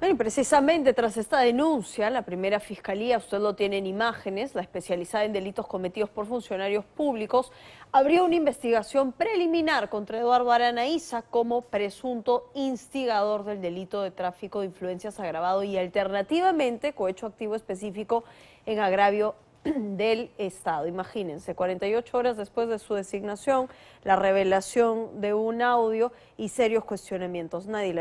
Bueno, precisamente tras esta denuncia, la primera fiscalía, usted lo tiene en imágenes, la especializada en delitos cometidos por funcionarios públicos, abrió una investigación preliminar contra Eduardo Aranaiza como presunto instigador del delito de tráfico de influencias agravado y alternativamente cohecho activo específico en agravio del Estado. Imagínense, 48 horas después de su designación, la revelación de un audio y serios cuestionamientos. Nadie